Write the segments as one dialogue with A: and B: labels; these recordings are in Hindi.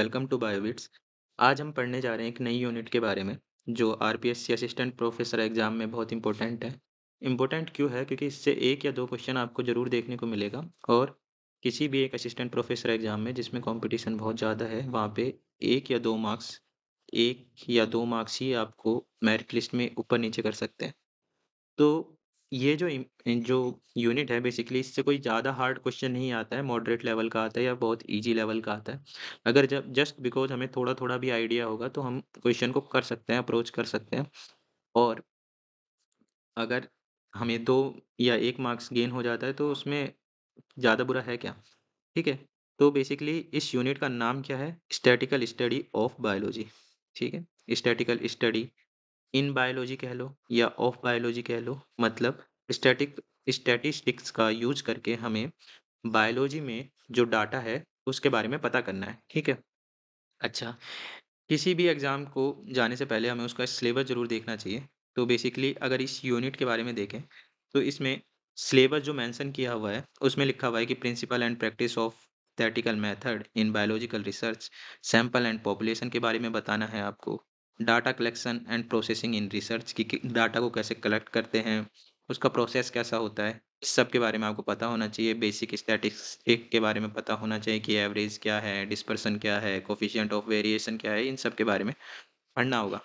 A: वेलकम टू बायोविट्स आज हम पढ़ने जा रहे हैं एक नई यूनिट के बारे में जो R P S C assistant professor exam में बहुत इंपॉर्टेंट है इम्पोर्टेंट क्यों है क्योंकि इससे एक या दो क्वेश्चन आपको ज़रूर देखने को मिलेगा और किसी भी एक असिस्टेंट प्रोफेसर एग्ज़ाम में जिसमें कॉम्पिटिशन बहुत ज़्यादा है वहाँ पर एक या दो मार्क्स एक या दो मार्क्स ही आपको मेरिट लिस्ट में ऊपर नीचे कर सकते हैं तो ये जो जो यूनिट है बेसिकली इससे कोई ज़्यादा हार्ड क्वेश्चन नहीं आता है, मॉडरेट लेवल का आता है या बहुत ईज़ी लेवल का आता है। अगर जब जस्ट बिकॉज़ हमें थोड़ा-थोड़ा भी आइडिया होगा तो हम क्वेश्चन को कर सकते हैं, अप्रोच कर सकते हैं। और अगर हमें दो या एक मार्क्स गेन हो जाता है तो उसमें ज़्यादा बुरा है क्या? ठीक है? तो बेसिकली इस यूनिट का नाम क्या है? स्टैटिकल स्टडी ऑफ बायोलॉजी ठीक है? स्टैटिकल स्टडी इन बायोलॉजी कह लो या ऑफ बायोलॉजी कह लो मतलब स्टैटिक स्टैटिस्टिक्स का यूज करके हमें बायोलॉजी में जो डाटा है उसके बारे में पता करना है ठीक है अच्छा किसी भी एग्ज़ाम को जाने से पहले हमें उसका सिलेबस ज़रूर देखना चाहिए तो बेसिकली अगर इस यूनिट के बारे में देखें तो इसमें सिलेबस जो मेंशन किया हुआ है उसमें लिखा हुआ है कि principle and practice of statistical method in biological research sample and population के बारे में बताना है आपको data collection and processing in research कि डाटा को कैसे कलेक्ट करते हैं उसका प्रोसेस कैसा होता है इस सब के बारे में आपको पता होना चाहिए बेसिक एक के बारे में पता होना चाहिए कि एवरेज क्या है डिस्पर्सन क्या है कोफिशियंट ऑफ वेरिएशन क्या है इन सब के बारे में पढ़ना होगा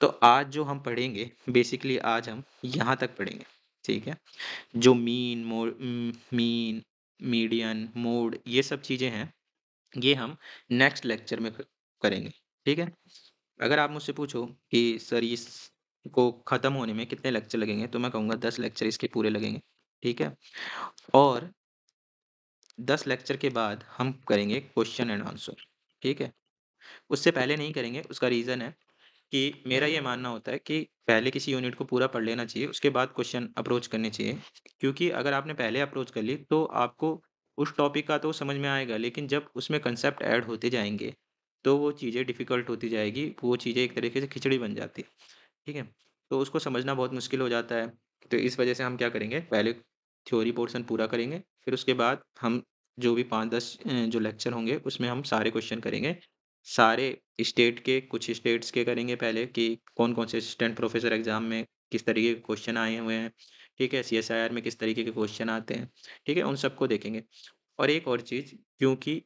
A: तो आज जो हम पढ़ेंगे बेसिकली आज हम यहाँ तक पढ़ेंगे ठीक है जो mean mode mean median mode ये सब चीज़ें हैं ये हम नेक्स्ट लेक्चर में करेंगे ठीक है अगर आप मुझसे पूछो कि सर इस को ख़त्म होने में कितने लेक्चर लगेंगे तो मैं कहूँगा दस लेक्चर इसके पूरे लगेंगे ठीक है और दस लेक्चर के बाद हम करेंगे क्वेश्चन एंड आंसर ठीक है उससे पहले नहीं करेंगे उसका रीज़न है कि मेरा ये मानना होता है कि पहले किसी यूनिट को पूरा पढ़ लेना चाहिए उसके बाद क्वेश्चन अप्रोच करने चाहिए क्योंकि अगर आपने पहले अप्रोच कर ली तो आपको उस टॉपिक का तो समझ में आएगा लेकिन जब उसमें कंसेप्ट ऐड होते जाएंगे तो वो चीज़ें डिफ़िकल्ट होती जाएगी वो चीज़ें एक तरीके से खिचड़ी बन जाती है ठीक है तो उसको समझना बहुत मुश्किल हो जाता है तो इस वजह से हम क्या करेंगे पहले थ्योरी पोर्सन पूरा करेंगे फिर उसके बाद हम जो भी पाँच दस जो लेक्चर होंगे उसमें हम सारे क्वेश्चन करेंगे सारे स्टेट के कुछ स्टेट्स के करेंगे पहले कि कौन कौन से असिस्टेंट प्रोफेसर एग्ज़ाम में किस तरीके के क्वेश्चन आए हुए हैं ठीक है सी एस आई आर में किस तरीके के क्वेश्चन आते हैं ठीक है उन सबको देखेंगे और एक और चीज़ क्योंकि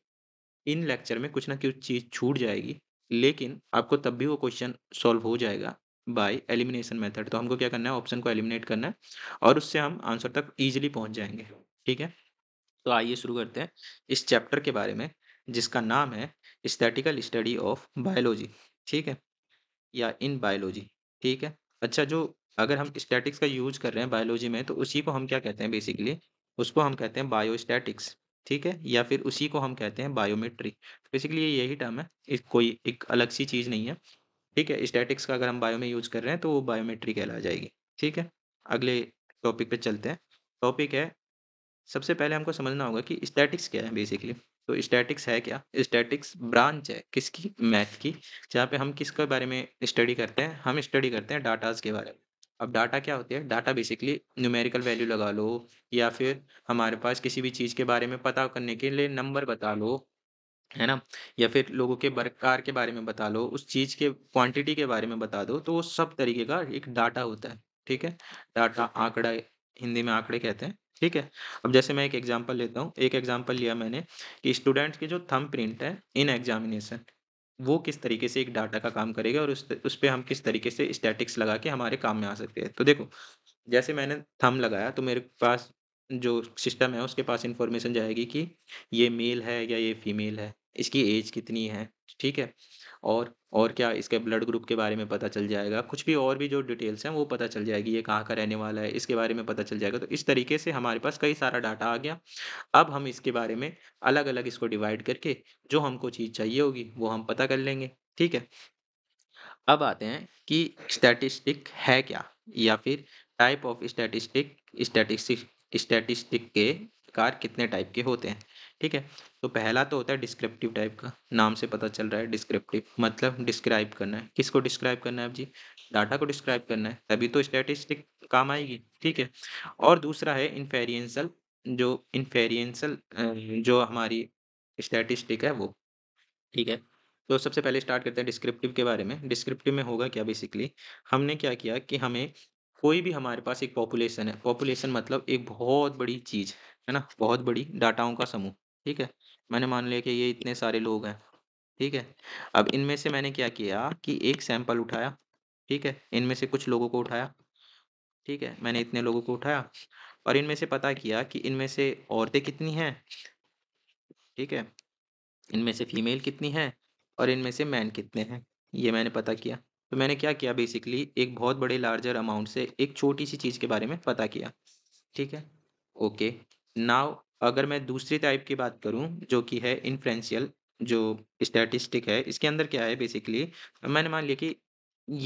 A: इन लेक्चर में कुछ ना कुछ चीज़ छूट जाएगी लेकिन आपको तब भी वो क्वेश्चन सॉल्व हो जाएगा बाय एलिमिनेशन मेथड तो हमको क्या करना है ऑप्शन को एलिमिनेट करना है और उससे हम आंसर तक ईजिली पहुंच जाएंगे ठीक है तो आइए शुरू करते हैं इस चैप्टर के बारे में जिसका नाम है स्टैटिकल स्टडी ऑफ बायोलॉजी ठीक है या इन बायोलॉजी ठीक है अच्छा जो अगर हम स्टैटिक्स का यूज कर रहे हैं बायोलॉजी में तो उसी को हम क्या कहते हैं बेसिकली उसको हम कहते हैं स्टैटिक्स ठीक है या फिर उसी को हम कहते हैं बायोमेट्री तो बेसिकली ये यही टर्म है इस कोई एक अलग सी चीज़ नहीं है ठीक है स्टैटिक्स का अगर हम बायो में यूज़ कर रहे हैं तो वो बायोमेट्री कहला जाएगी ठीक है अगले टॉपिक पे चलते हैं टॉपिक है सबसे पहले हमको समझना होगा कि स्टैटिक्स क्या है बेसिकली तो स्टैटिक्स है क्या स्टैटिक्स ब्रांच है किसकी मैथ की जहाँ पे हम किसके बारे में स्टडी करते हैं हम स्टडी करते हैं डाटाज के बारे में अब डाटा क्या होती है डाटा बेसिकली न्यूमेरिकल वैल्यू लगा लो या फिर हमारे पास किसी भी चीज़ के बारे में पता करने के लिए नंबर बता लो है ना या फिर लोगों के बरकार के बारे में बता लो उस चीज़ के क्वांटिटी के बारे में बता दो तो वो सब तरीके का एक डाटा होता है ठीक है डाटा आंकड़ा हिंदी में आंकड़े कहते हैं ठीक है अब जैसे मैं एक एग्जांपल लेता हूँ एक एग्जांपल लिया मैंने कि स्टूडेंट्स के जो थंब प्रिंट है इन एग्जामिनेशन वो किस तरीके से एक डाटा का काम करेगा और उस उस पर हम किस तरीके से स्टैटिक्स लगा के हमारे काम में आ सकते हैं तो देखो जैसे मैंने थम लगाया तो मेरे पास जो सिस्टम है उसके पास इंफॉर्मेशन जाएगी कि ये मेल है या ये फीमेल है इसकी एज कितनी है ठीक है और और क्या इसके ब्लड ग्रुप के बारे में पता चल जाएगा कुछ भी और भी जो डिटेल्स हैं वो पता चल जाएगी ये कहाँ का रहने वाला है इसके बारे में पता चल जाएगा तो इस तरीके से हमारे पास कई सारा डाटा आ गया अब हम इसके बारे में अलग अलग इसको डिवाइड करके जो हमको चीज़ चाहिए होगी वो हम पता कर लेंगे ठीक है अब आते हैं कि स्टैटिस्टिक है क्या या फिर type of statistic statistic statistic के प्रकार कितने टाइप के होते हैं ठीक है तो पहला तो होता है डिस्क्रिप्टिव टाइप का नाम से पता चल रहा है डिस्क्रिप्टिव मतलब डिस्क्राइब करना है किसको डिस्क्राइब करना है आप जी डाटा को डिस्क्राइब करना है तभी तो स्टैटिस्टिक काम आएगी ठीक है और दूसरा है इन्फेरियंसल जो इन्फेरियंसल जो हमारी स्टैटिस्टिक है वो ठीक है तो सबसे पहले स्टार्ट करते हैं डिस्क्रिप्टिव के बारे में डिस्क्रिप्टिव में होगा क्या बेसिकली हमने क्या किया कि हमें कोई भी हमारे पास एक पॉपुलेशन है पॉपुलेशन मतलब एक बहुत बड़ी चीज़ है ना बहुत बड़ी डाटाओं का समूह ठीक है मैंने मान लिया कि ये इतने सारे लोग हैं ठीक है अब इनमें से मैंने क्या किया कि एक सैंपल उठाया ठीक है इनमें से कुछ लोगों को उठाया ठीक है मैंने इतने लोगों को उठाया और इनमें से पता किया कि इनमें से औरतें कितनी हैं ठीक है इनमें से फीमेल कितनी हैं और इनमें से मैन कितने हैं ये मैंने पता किया तो मैंने क्या किया बेसिकली एक बहुत बड़े लार्जर अमाउंट से एक छोटी सी चीज़ के बारे में पता किया ठीक है ओके नाव अगर मैं दूसरी टाइप की बात करूं जो कि है इन्फ्लुएंशियल जो स्टैटिस्टिक है इसके अंदर क्या है बेसिकली मैंने मान लिया कि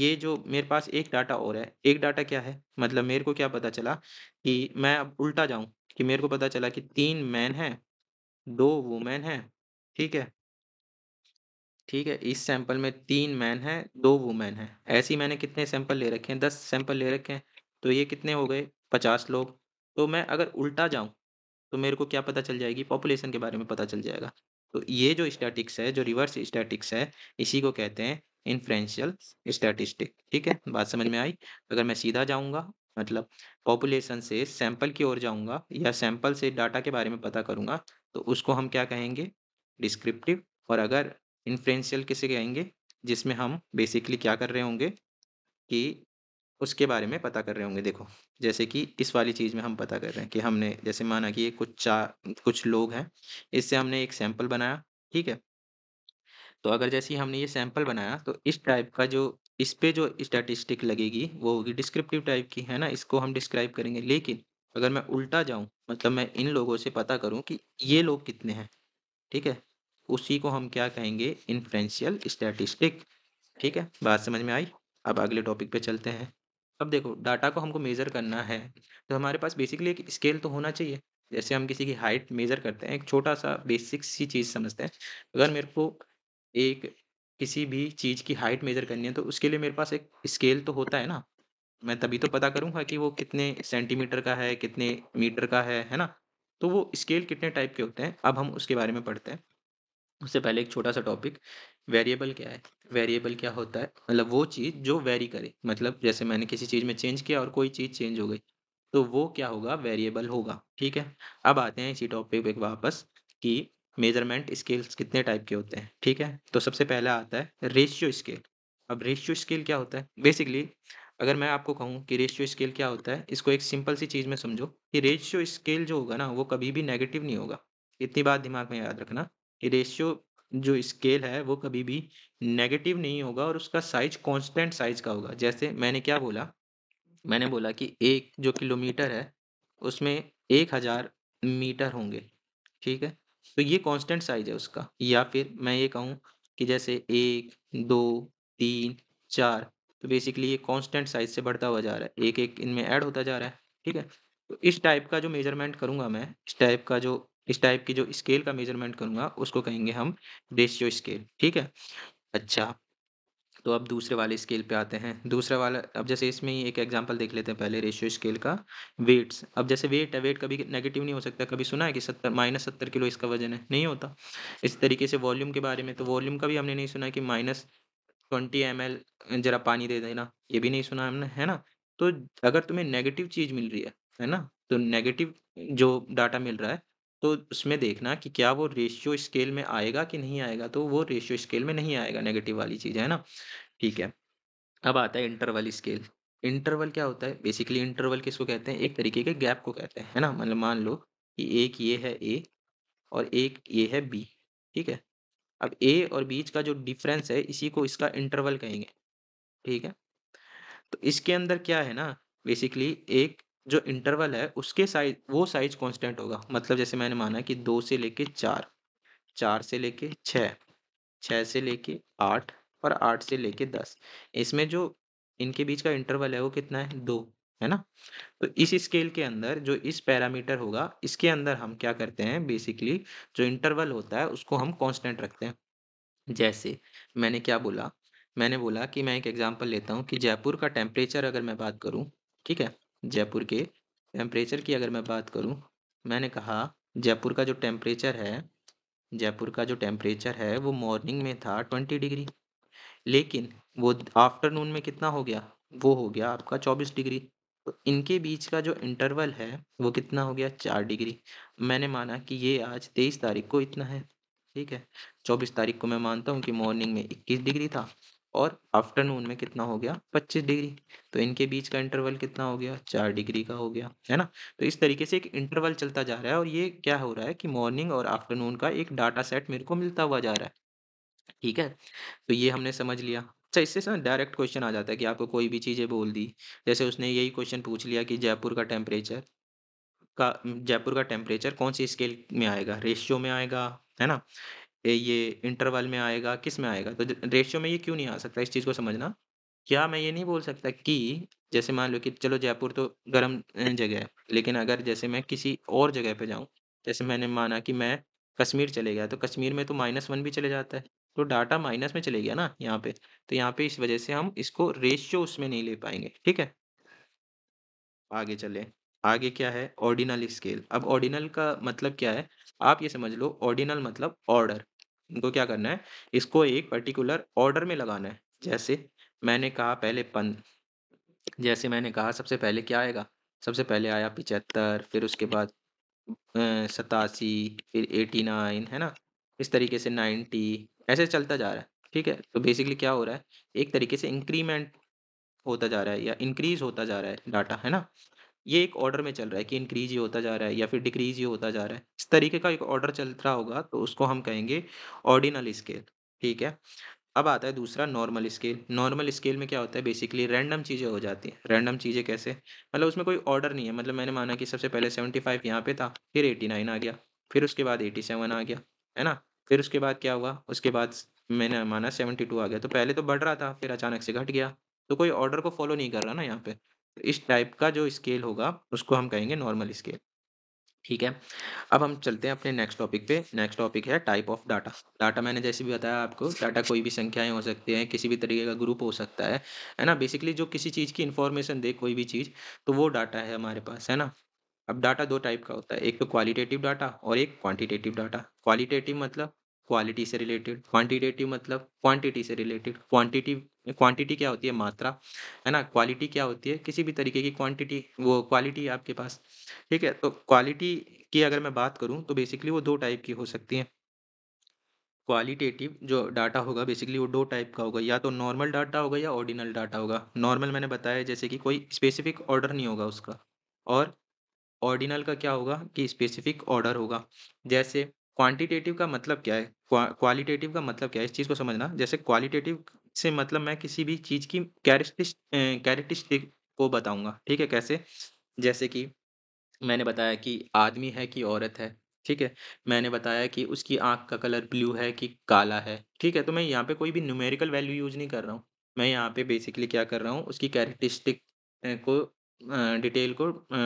A: ये जो मेरे पास एक डाटा और है एक डाटा क्या है मतलब मेरे को क्या पता चला कि मैं अब उल्टा जाऊं कि मेरे को पता चला कि तीन मैन हैं दो वुमेन हैं ठीक है ठीक है इस सैंपल में तीन मैन हैं दो वुमेन हैं ऐसी मैंने कितने सैंपल ले रखे हैं दस सैंपल ले रखे हैं तो ये कितने हो गए पचास लोग तो मैं अगर उल्टा जाऊं तो मेरे को क्या पता चल जाएगी पॉपुलेशन के बारे में पता चल जाएगा तो ये जो स्टैटिक्स है जो रिवर्स स्टैटिक्स है इसी को कहते हैं इन्फ्लुएंशियल स्टैटिस्टिक ठीक है बात समझ में आई अगर मैं सीधा जाऊँगा मतलब पॉपुलेशन से सैंपल की ओर जाऊँगा या सैंपल से डाटा के बारे में पता करूँगा तो उसको हम क्या कहेंगे डिस्क्रिप्टिव और अगर इन्फ्लुएंशियल किसे कहेंगे जिसमें हम बेसिकली क्या कर रहे होंगे कि उसके बारे में पता कर रहे होंगे देखो जैसे कि इस वाली चीज़ में हम पता कर रहे हैं कि हमने जैसे माना कि ये कुछ चार कुछ लोग हैं इससे हमने एक सैंपल बनाया ठीक है तो अगर जैसे ही हमने ये सैंपल बनाया तो इस टाइप का जो इस पे जो स्टैटिस्टिक लगेगी वो होगी डिस्क्रिप्टिव टाइप की है ना इसको हम डिस्क्राइब करेंगे लेकिन अगर मैं उल्टा जाऊँ मतलब मैं इन लोगों से पता करूँ कि ये लोग कितने हैं ठीक है उसी को हम क्या कहेंगे इन्फ्लुएंशियल स्टैटिस्टिक ठीक है बात समझ में आई अब अगले टॉपिक पे चलते हैं अब देखो डाटा को हमको मेज़र करना है तो हमारे पास बेसिकली एक स्केल तो होना चाहिए जैसे हम किसी की हाइट मेज़र करते हैं एक छोटा सा बेसिक सी चीज़ समझते हैं अगर मेरे को एक किसी भी चीज़ की हाइट मेज़र करनी है तो उसके लिए मेरे पास एक स्केल तो होता है ना मैं तभी तो पता करूँगा कि वो कितने सेंटीमीटर का है कितने मीटर का है है ना तो वो स्केल कितने टाइप के होते हैं अब हम उसके बारे में पढ़ते हैं उससे पहले एक छोटा सा टॉपिक वेरिएबल क्या है वेरिएबल क्या होता है मतलब वो चीज़ जो वेरी करे मतलब जैसे मैंने किसी चीज़ में चेंज किया और कोई चीज़ चेंज हो गई तो वो क्या होगा वेरिएबल होगा ठीक है अब आते हैं इसी टॉपिक पे वापस कि मेजरमेंट स्केल्स कितने टाइप के होते हैं ठीक है तो सबसे पहला आता है रेशियो स्केल अब रेशियो स्केल क्या होता है बेसिकली अगर मैं आपको कहूँ कि रेशियो स्केल क्या होता है इसको एक सिंपल सी चीज़ में समझो कि रेशियो स्केल जो होगा ना वो कभी भी नेगेटिव नहीं होगा इतनी बात दिमाग में याद रखना कि रेशियो जो स्केल है वो कभी भी नेगेटिव नहीं होगा और उसका साइज कांस्टेंट साइज का होगा जैसे मैंने क्या बोला मैंने बोला कि एक जो किलोमीटर है उसमें एक हज़ार मीटर होंगे ठीक है तो ये कांस्टेंट साइज है उसका या फिर मैं ये कहूँ कि जैसे एक दो तीन चार तो बेसिकली ये कांस्टेंट साइज से बढ़ता हुआ जा रहा है एक एक इनमें ऐड होता जा रहा है ठीक है तो इस टाइप का जो मेजरमेंट करूँगा मैं इस टाइप का जो इस टाइप की जो स्केल का मेजरमेंट करूँगा उसको कहेंगे हम रेशियो स्केल ठीक है अच्छा तो अब दूसरे वाले स्केल पे आते हैं दूसरा वाला अब जैसे इसमें ही एक एग्जांपल देख लेते हैं पहले रेशियो स्केल का वेट्स अब जैसे वेट है वेट कभी नेगेटिव नहीं हो सकता कभी सुना है कि सत्तर माइनस सत्तर किलो इसका वजन है नहीं होता इस तरीके से वॉल्यूम के बारे में तो वॉल्यूम का भी हमने नहीं सुना कि माइनस ट्वेंटी एम जरा पानी दे देना ये भी नहीं सुना हमने है ना तो अगर तुम्हें नेगेटिव चीज़ मिल रही है है ना तो नेगेटिव जो डाटा मिल रहा है तो उसमें देखना कि क्या वो रेशियो स्केल में आएगा कि नहीं आएगा तो वो रेशियो स्केल में नहीं आएगा नेगेटिव वाली चीज़ है ना ठीक है अब आता है इंटरवल स्केल इंटरवल क्या होता है बेसिकली इंटरवल किसको कहते हैं एक तरीके के गैप को कहते हैं है ना मतलब मान लो कि एक ये है ए और एक ये है बी ठीक है अब ए और बीच का जो डिफरेंस है इसी को इसका इंटरवल कहेंगे ठीक है तो इसके अंदर क्या है ना बेसिकली एक जो इंटरवल है उसके साइज वो साइज कांस्टेंट होगा मतलब जैसे मैंने माना कि दो से लेके चार चार से लेके छः छः से लेके आठ और आठ से लेके दस इसमें जो इनके बीच का इंटरवल है वो कितना है दो है ना तो इस स्केल के अंदर जो इस पैरामीटर होगा इसके अंदर हम क्या करते हैं बेसिकली जो इंटरवल होता है उसको हम कांस्टेंट रखते हैं जैसे मैंने क्या बोला मैंने बोला कि मैं एक एग्जांपल लेता हूँ कि जयपुर का टेम्परेचर अगर मैं बात करूँ ठीक है जयपुर के टेम्परेचर की अगर मैं बात करूँ मैंने कहा जयपुर का जो टेम्परेचर है जयपुर का जो टेम्परेचर है वो मॉर्निंग में था ट्वेंटी डिग्री लेकिन वो आफ्टरनून में कितना हो गया वो हो गया आपका चौबीस डिग्री तो इनके बीच का जो इंटरवल है वो कितना हो गया चार डिग्री मैंने माना कि ये आज तेईस तारीख को इतना है ठीक है चौबीस तारीख को मैं मानता हूँ कि मॉर्निंग में इक्कीस डिग्री था और आफ्टरनून में कितना हो गया पच्चीस डिग्री तो इनके बीच का इंटरवल कितना हो गया चार डिग्री का हो गया है ना तो इस तरीके से एक इंटरवल चलता जा रहा है और ये क्या हो रहा है कि मॉर्निंग और आफ्टरनून का एक डाटा सेट मेरे को मिलता हुआ जा रहा है ठीक है तो ये हमने समझ लिया अच्छा इससे सर डायरेक्ट क्वेश्चन आ जाता है कि आपको कोई भी चीज़ें बोल दी जैसे उसने यही क्वेश्चन पूछ लिया कि जयपुर का टेम्परेचर का जयपुर का टेम्परेचर कौन सी स्केल में आएगा रेशियो में आएगा है ना ये इंटरवल में आएगा, किस में आएगा? तो रेशियो में ये क्यों नहीं आ सकता, इस चीज़ को समझना। क्या मैं ये नहीं बोल सकता कि जैसे मान लो कि चलो जयपुर तो गर्म जगह है, लेकिन अगर जैसे मैं किसी और जगह पे जाऊँ, जैसे मैंने माना कि मैं कश्मीर चले गया, तो कश्मीर में तो माइनस वन भी चले जाता है, तो डाटा माइनस में चले गया ना यहाँ पे। तो यहाँ पे इस वजह से हम इसको रेशियो उसमें नहीं ले पाएंगे ठीक है? आगे चले आगे क्या है ऑर्डिनल स्केल। अब ऑर्डिनल का मतलब क्या है? आप ये समझ लो ऑर्डिनल मतलब ऑर्डर। इनको क्या करना है इसको एक पर्टिकुलर ऑर्डर में लगाना है जैसे मैंने कहा पहले पन जैसे मैंने कहा सबसे पहले क्या आएगा सबसे पहले आया पिचहत्तर फिर उसके बाद सतासी फिर एटी नाइन है ना इस तरीके से नाइन्टी ऐसे चलता जा रहा है ठीक है तो बेसिकली क्या हो रहा है एक तरीके से इंक्रीमेंट होता जा रहा है या इंक्रीज होता जा रहा है डाटा है ना ये एक ऑर्डर में चल रहा है कि इंक्रीज ये होता जा रहा है या फिर डिक्रीज ये होता जा रहा है इस तरीके का एक ऑर्डर चल रहा होगा तो उसको हम कहेंगे ऑर्डिनल स्केल ठीक है अब आता है दूसरा नॉर्मल स्केल नॉर्मल स्केल में क्या होता है बेसिकली रैंडम चीज़ें हो जाती हैं रैंडम चीज़ें कैसे मतलब उसमें कोई ऑर्डर नहीं है मतलब मैंने माना कि सबसे पहले सेवेंटी फाइव यहाँ पे था फिर एटी नाइन आ गया फिर उसके बाद एटी सेवन आ गया है ना फिर उसके बाद क्या हुआ उसके बाद मैंने माना सेवेंटी टू आ गया तो पहले तो बढ़ रहा था फिर अचानक से घट गया तो कोई ऑर्डर को फॉलो नहीं कर रहा ना यहाँ पे इस टाइप का जो स्केल होगा उसको हम कहेंगे नॉर्मल स्केल ठीक है अब हम चलते हैं अपने नेक्स्ट टॉपिक पे नेक्स्ट टॉपिक है टाइप ऑफ डाटा डाटा मैंने जैसे भी बताया आपको डाटा कोई भी संख्याएं हो सकती हैं किसी भी तरीके का ग्रुप हो सकता है है ना बेसिकली जो किसी चीज़ की इन्फॉर्मेशन दे कोई भी चीज़ तो वो डाटा है हमारे पास है ना अब डाटा दो टाइप का होता है एक तो क्वालिटेटिव डाटा और एक क्वांटिटेटिव डाटा क्वालिटेटिव मतलब क्वालिटी से रिलेटेड क्वांटिटेटिव मतलब क्वांटिटी से रिलेटेड क्वांटिटी क्वांटिटी क्या होती है मात्रा है ना क्वालिटी क्या होती है किसी भी तरीके की क्वांटिटी वो क्वालिटी आपके पास ठीक है तो क्वालिटी की अगर मैं बात करूँ तो बेसिकली वो दो टाइप की हो सकती हैं क्वालिटेटिव जो डाटा होगा बेसिकली वो दो टाइप का होगा या तो नॉर्मल डाटा होगा या ऑर्डिनल डाटा होगा नॉर्मल मैंने बताया जैसे कि कोई स्पेसिफिक ऑर्डर नहीं होगा उसका और ऑर्डिनल का क्या होगा कि स्पेसिफिक ऑर्डर होगा जैसे क्वांटिटेटिव का मतलब क्या है क्वालिटेटिव का मतलब क्या है इस चीज़ को समझना जैसे क्वालिटेटिव से मतलब मैं किसी भी चीज़ की कैरेक्टिस्ट कैरेक्टिस्टिक को बताऊंगा ठीक है कैसे जैसे कि मैंने बताया कि आदमी है कि औरत है ठीक है मैंने बताया कि उसकी आँख का कलर ब्लू है कि काला है ठीक है तो मैं यहाँ पे कोई भी न्यूमेरिकल वैल्यू यूज नहीं कर रहा हूँ मैं यहाँ पे बेसिकली क्या कर रहा हूँ उसकी कैरेक्टिस्टिक को डिटेल को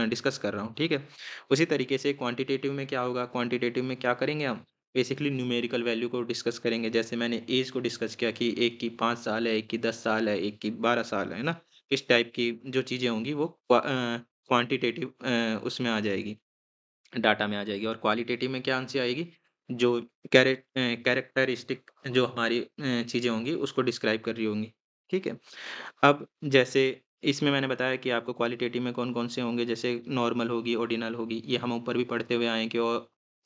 A: डिस्कस कर रहा हूँ ठीक है उसी तरीके से क्वांटिटेटिव में क्या होगा क्वांटिटेटिव में क्या करेंगे हम बेसिकली न्यूमेरिकल वैल्यू को डिस्कस करेंगे जैसे मैंने एज को डिस्कस किया कि एक की पाँच साल है एक की दस साल है एक की बारह साल है ना इस टाइप की जो चीज़ें होंगी वो क्वान्टिटेटिव उसमें आ जाएगी डाटा में आ जाएगी और क्वालिटेटिव में क्या आंसर आएगी जो कैरे कैरेक्टरिस्टिक जो हमारी चीज़ें होंगी उसको डिस्क्राइब कर रही होंगी ठीक है अब जैसे इसमें मैंने बताया कि आपको क्वालिटेटिव में कौन कौन से होंगे जैसे नॉर्मल होगी ऑर्डिनल होगी ये हम ऊपर भी पढ़ते हुए आए कि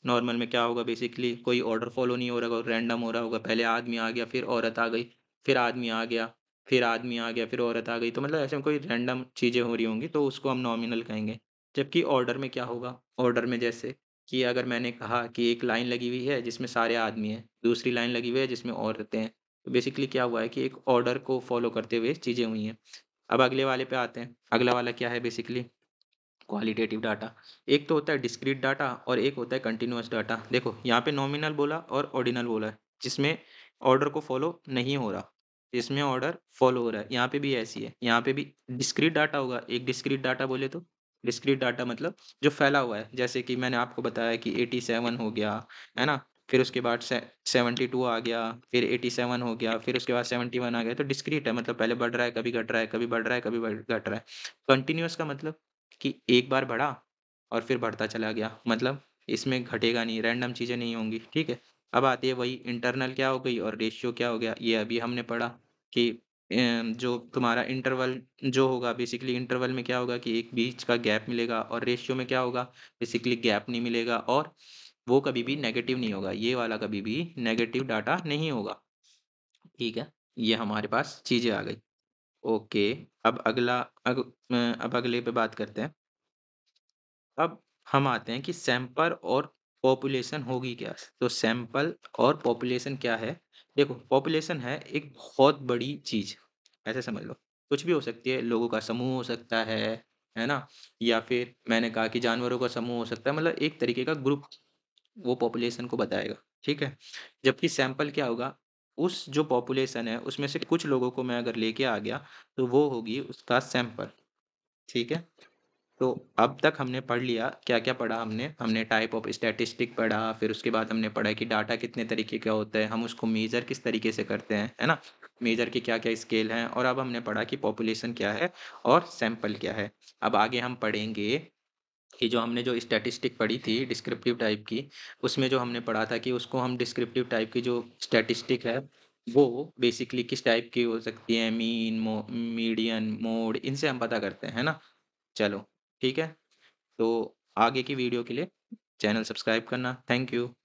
A: नॉर्मल में क्या होगा बेसिकली कोई ऑर्डर फॉलो नहीं हो रहा होगा रैंडम हो रहा होगा पहले आदमी आ गया फिर औरत आ गई फिर आदमी आ गया फिर आदमी आ गया फिर औरत आ गई तो मतलब ऐसे में कोई रैंडम चीज़ें हो रही होंगी तो उसको हम नॉमिनल कहेंगे जबकि ऑर्डर में क्या होगा ऑर्डर में जैसे कि अगर मैंने कहा कि एक लाइन लगी हुई है जिसमें सारे आदमी हैं दूसरी लाइन लगी हुई है जिसमें औरतें हैं तो बेसिकली क्या हुआ है कि एक ऑर्डर को फॉलो करते हुए चीज़ें हुई हैं अब अगले वाले पे आते हैं अगला वाला क्या है बेसिकली क्वालिटेटिव डाटा एक तो होता है डिस्क्रीट डाटा और एक होता है कंटिन्यूस डाटा देखो यहाँ पे नॉमिनल बोला और ऑर्डिनल बोला है जिसमें ऑर्डर को फॉलो नहीं हो रहा जिसमें ऑर्डर फॉलो हो रहा है यहाँ पे भी ऐसी है यहाँ पे भी डिस्क्रीट डाटा होगा एक डिस्क्रीट डाटा बोले तो डिस्क्रीट डाटा मतलब जो फैला हुआ है जैसे कि मैंने आपको बताया कि 87 हो गया है ना फिर उसके बाद सेवेंटी टू आ गया फिर एटी सेवन हो गया फिर उसके बाद सेवेंटी वन आ गया तो डिस्क्रीट है मतलब पहले बढ़ रहा है कभी घट रहा है कभी बढ़ रहा है कभी घट रहा है कंटिन्यूस का मतलब कि एक बार बढ़ा और फिर बढ़ता चला गया मतलब इसमें घटेगा नहीं रैंडम चीज़ें नहीं होंगी ठीक है अब आती है वही इंटरनल क्या हो गई और रेशियो क्या हो गया ये अभी हमने पढ़ा कि जो तुम्हारा इंटरवल जो होगा बेसिकली इंटरवल में क्या होगा कि एक बीच का गैप मिलेगा और रेशियो में क्या होगा बेसिकली गैप नहीं मिलेगा और वो कभी भी नेगेटिव नहीं होगा ये वाला कभी भी नेगेटिव डाटा नहीं होगा ठीक है ये हमारे पास चीज़ें आ गई ओके अब अगला अग, अब अगले पे बात करते हैं अब हम आते हैं कि सैंपल और पॉपुलेशन होगी क्या तो सैंपल और पॉपुलेशन क्या है देखो पॉपुलेशन है एक बहुत बड़ी चीज़ ऐसे समझ लो कुछ भी हो सकती है लोगों का समूह हो सकता है है ना या फिर मैंने कहा कि जानवरों का समूह हो सकता है मतलब एक तरीके का ग्रुप वो पॉपुलेशन को बताएगा ठीक है जबकि सैंपल क्या होगा उस जो पॉपुलेशन है उसमें से कुछ लोगों को मैं अगर लेके आ गया तो वो होगी उसका सैंपल ठीक है तो अब तक हमने पढ़ लिया क्या क्या पढ़ा हमने हमने टाइप ऑफ स्टैटिस्टिक पढ़ा फिर उसके बाद हमने पढ़ा कि डाटा कितने तरीके का होता है हम उसको मेज़र किस तरीके से करते हैं है ना मेज़र के क्या क्या स्केल हैं और अब हमने पढ़ा कि पॉपुलेशन क्या है और सैंपल क्या है अब आगे हम पढ़ेंगे कि जो हमने जो स्टैटिस्टिक पढ़ी थी डिस्क्रिप्टिव टाइप की उसमें जो हमने पढ़ा था कि उसको हम डिस्क्रिप्टिव टाइप की जो स्टैटिस्टिक है वो बेसिकली किस टाइप की हो सकती है मीन मो, मीडियन मोड इनसे हम पता करते हैं ना चलो ठीक है तो आगे की वीडियो के लिए चैनल सब्सक्राइब करना थैंक यू